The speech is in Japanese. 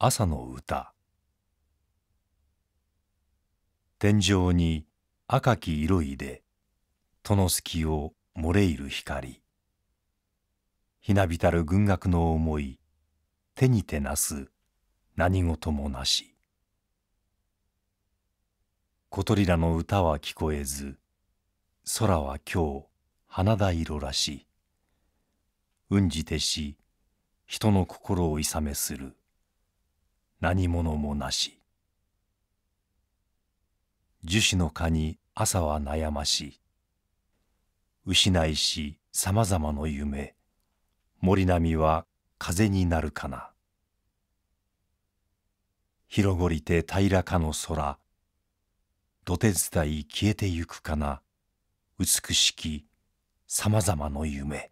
朝の歌天井に赤き色いで戸の隙を漏れいる光ひなびたる軍学の思い手にてなす何事もなし小鳥らの歌は聞こえず空は今日花田色らしいうんじてし人の心をいさめする何者もなし樹脂の蚊に朝は悩まし失いしさまざまの夢森波は風になるかな広ごりて平らかの空土手伝い消えてゆくかな美しきさまざまの夢